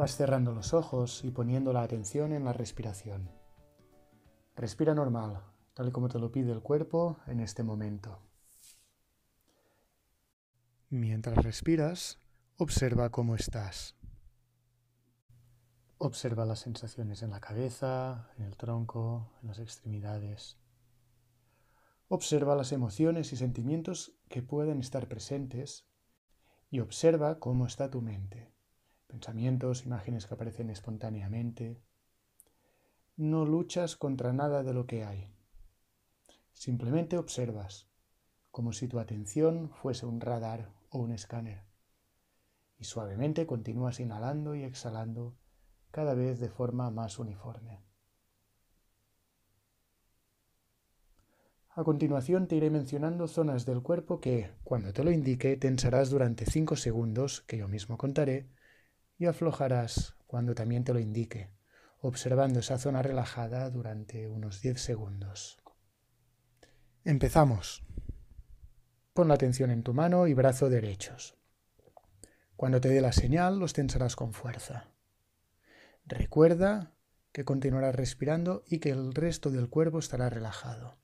Vas cerrando los ojos y poniendo la atención en la respiración. Respira normal, tal y como te lo pide el cuerpo en este momento. Mientras respiras, observa cómo estás. Observa las sensaciones en la cabeza, en el tronco, en las extremidades. Observa las emociones y sentimientos que pueden estar presentes y observa cómo está tu mente pensamientos, imágenes que aparecen espontáneamente. No luchas contra nada de lo que hay. Simplemente observas, como si tu atención fuese un radar o un escáner. Y suavemente continúas inhalando y exhalando cada vez de forma más uniforme. A continuación te iré mencionando zonas del cuerpo que, cuando te lo indique, tensarás durante 5 segundos, que yo mismo contaré, y aflojarás cuando también te lo indique, observando esa zona relajada durante unos 10 segundos. Empezamos. Pon la atención en tu mano y brazo derechos. Cuando te dé la señal, los tensarás con fuerza. Recuerda que continuarás respirando y que el resto del cuerpo estará relajado.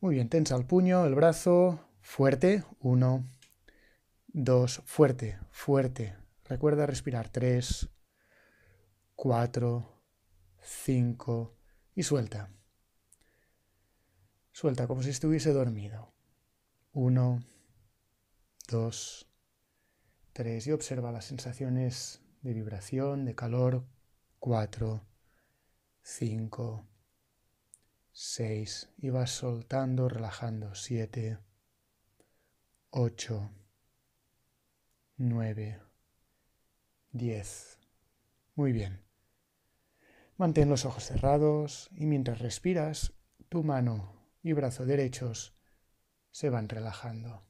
Muy bien, tensa el puño, el brazo, fuerte, Uno. 2, fuerte, fuerte. Recuerda respirar 3, 4, 5 y suelta. Suelta como si estuviese dormido. 1, 2, 3 y observa las sensaciones de vibración, de calor. 4, 5, 6 y vas soltando, relajando. 7, 8, 9, 10. Muy bien. Mantén los ojos cerrados y mientras respiras, tu mano y brazo derechos se van relajando.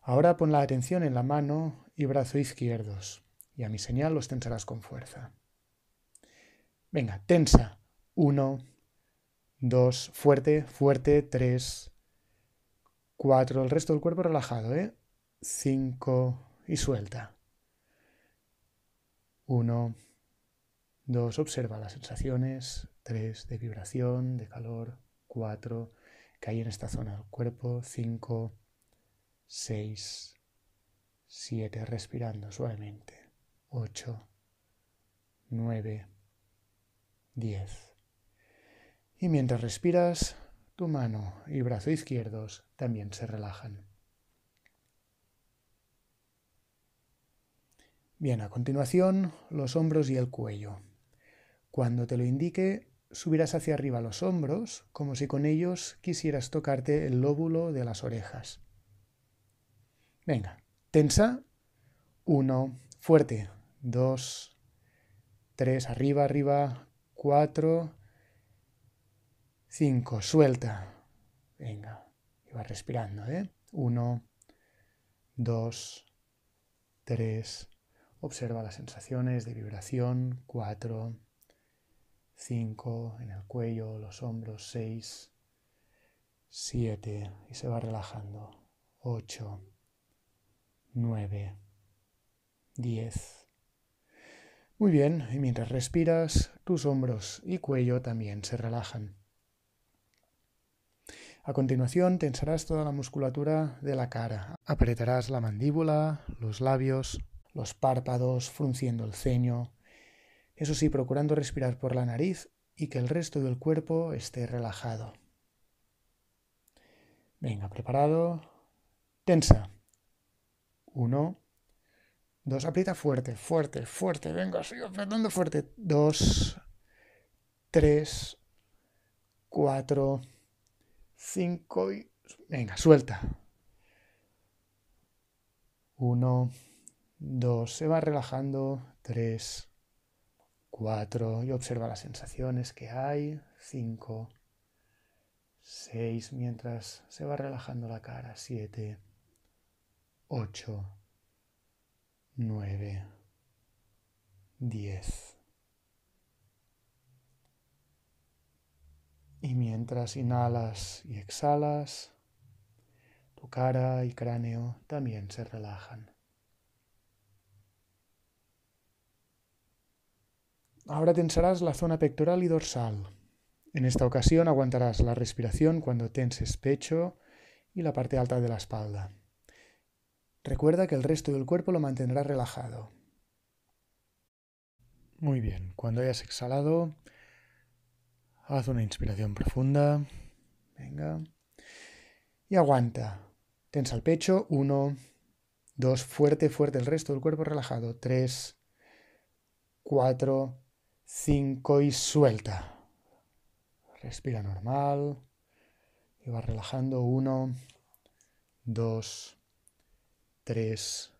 Ahora pon la atención en la mano y brazo izquierdos y a mi señal los tensarás con fuerza. Venga, tensa. 1, 2, fuerte, fuerte, 3, 4. El resto del cuerpo relajado, ¿eh? 5. Y suelta. 1. 2. Observa las sensaciones. 3. De vibración, de calor. 4. Que hay en esta zona del cuerpo. 5. 6. 7. Respirando suavemente. 8. 9. 10. Y mientras respiras, tu mano y brazo izquierdos también se relajan. Bien, a continuación los hombros y el cuello. Cuando te lo indique, subirás hacia arriba los hombros como si con ellos quisieras tocarte el lóbulo de las orejas. Venga, tensa. Uno, fuerte. Dos, tres, arriba, arriba. Cuatro, 5, suelta. Venga, y va respirando, ¿eh? 1, 2, 3. Observa las sensaciones de vibración. 4, 5, en el cuello, los hombros. 6, 7, y se va relajando. 8, 9, 10. Muy bien, y mientras respiras, tus hombros y cuello también se relajan. A continuación tensarás toda la musculatura de la cara. Apretarás la mandíbula, los labios, los párpados, frunciendo el ceño. Eso sí, procurando respirar por la nariz y que el resto del cuerpo esté relajado. Venga, preparado. Tensa. Uno. Dos. Aprieta fuerte, fuerte, fuerte. Venga, sigue apretando fuerte. Dos. Tres. Cuatro. 5 y... Venga, suelta. 1, 2, se va relajando. 3, 4 y observa las sensaciones que hay. 5, 6 mientras se va relajando la cara. 7, 8, 9, 10. Y mientras inhalas y exhalas, tu cara y cráneo también se relajan. Ahora tensarás la zona pectoral y dorsal. En esta ocasión aguantarás la respiración cuando tenses pecho y la parte alta de la espalda. Recuerda que el resto del cuerpo lo mantendrá relajado. Muy bien, cuando hayas exhalado, Haz una inspiración profunda. Venga. Y aguanta. Tensa el pecho. Uno. Dos. Fuerte, fuerte. El resto del cuerpo relajado. Tres. Cuatro. Cinco. Y suelta. Respira normal. Y va relajando. Uno. Dos. Tres.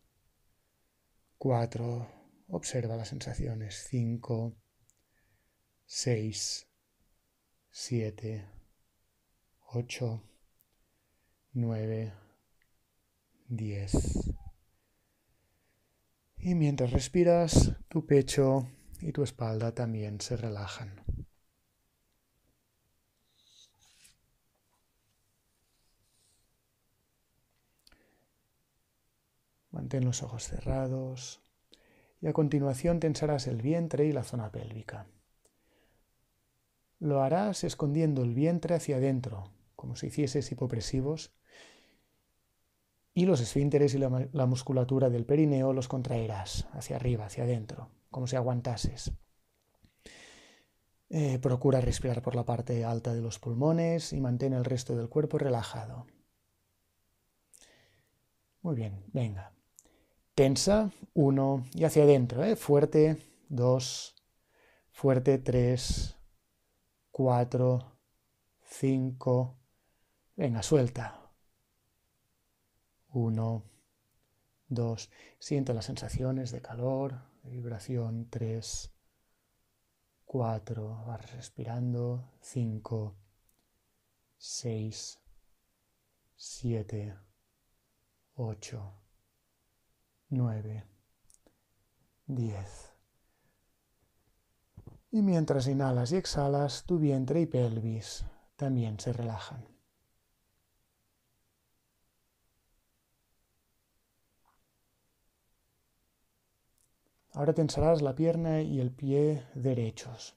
Cuatro. Observa las sensaciones. Cinco. Seis. 7 ocho, nueve, diez. Y mientras respiras, tu pecho y tu espalda también se relajan. Mantén los ojos cerrados y a continuación tensarás el vientre y la zona pélvica. Lo harás escondiendo el vientre hacia adentro, como si hicieses hipopresivos, y los esfínteres y la, musculatura del perineo los contraerás hacia arriba, hacia adentro, como si aguantases. Eh, procura respirar por la parte alta de los pulmones y mantén el resto del cuerpo relajado. Muy bien, venga. Tensa, uno, y hacia adentro, ¿eh? fuerte, dos, fuerte, tres 4, 5, venga, suelta. 1, 2, siento las sensaciones de calor, de vibración, 3, 4, vas respirando, 5, 6, 7, 8, 9, 10. Y mientras inhalas y exhalas, tu vientre y pelvis también se relajan. Ahora tensarás la pierna y el pie derechos.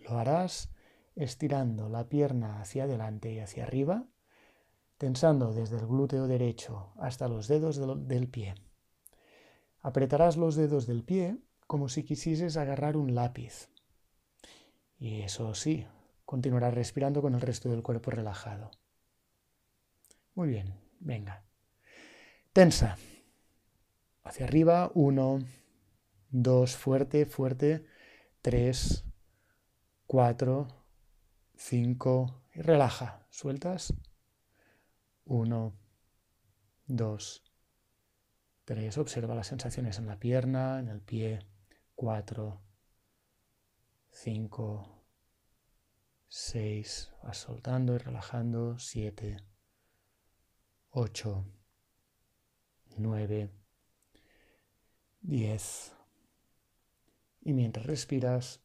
Lo harás estirando la pierna hacia adelante y hacia arriba, tensando desde el glúteo derecho hasta los dedos del pie. Apretarás los dedos del pie como si quisieses agarrar un lápiz. Y eso sí, continuará respirando con el resto del cuerpo relajado. Muy bien, venga. Tensa. Hacia arriba, uno, dos, fuerte, fuerte, tres, cuatro, cinco, y relaja, sueltas. Uno, dos, tres, observa las sensaciones en la pierna, en el pie, cuatro, 5, 6, vas soltando y relajando, 7, 8, 9, 10. Y mientras respiras,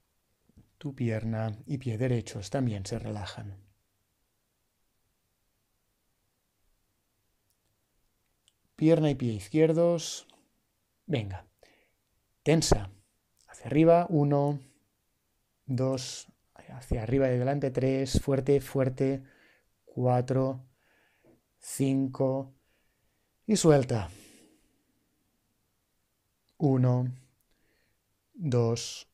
tu pierna y pie derechos también se relajan. Pierna y pie izquierdos. Venga. Tensa. Hacia arriba. 1, 2, hacia arriba y adelante, 3, fuerte, fuerte, 4, 5 y suelta. 1, 2,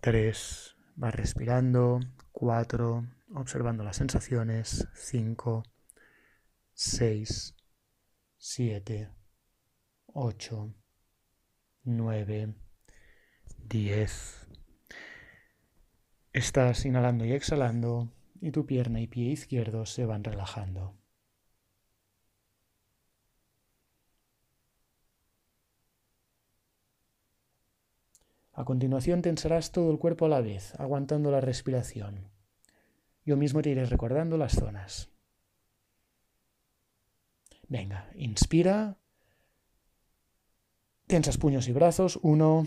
3, vas respirando, 4, observando las sensaciones, 5, 6, 7, 8, 9, 10. Estás inhalando y exhalando y tu pierna y pie izquierdo se van relajando. A continuación tensarás todo el cuerpo a la vez, aguantando la respiración. Yo mismo te iré recordando las zonas. Venga, inspira. Tensas puños y brazos. Uno,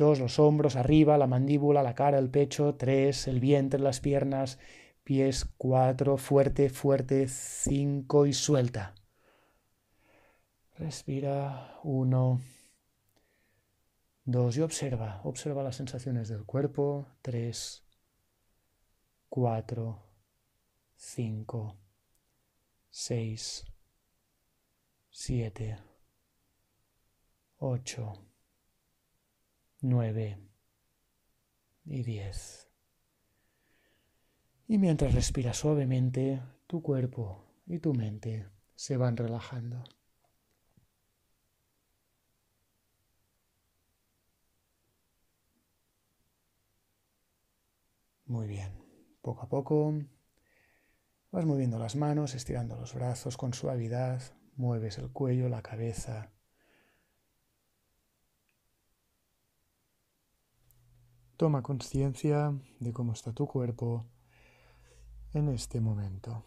2. Los hombros arriba, la mandíbula, la cara, el pecho. 3. El vientre, las piernas, pies. 4. Fuerte, fuerte. 5. Y suelta. Respira. 1. 2. Y observa. Observa las sensaciones del cuerpo. 3. 4. 5. 6. 7. 8. 9 y 10. Y mientras respiras suavemente, tu cuerpo y tu mente se van relajando. Muy bien, poco a poco vas moviendo las manos, estirando los brazos con suavidad, mueves el cuello, la cabeza, Toma conciencia de cómo está tu cuerpo en este momento.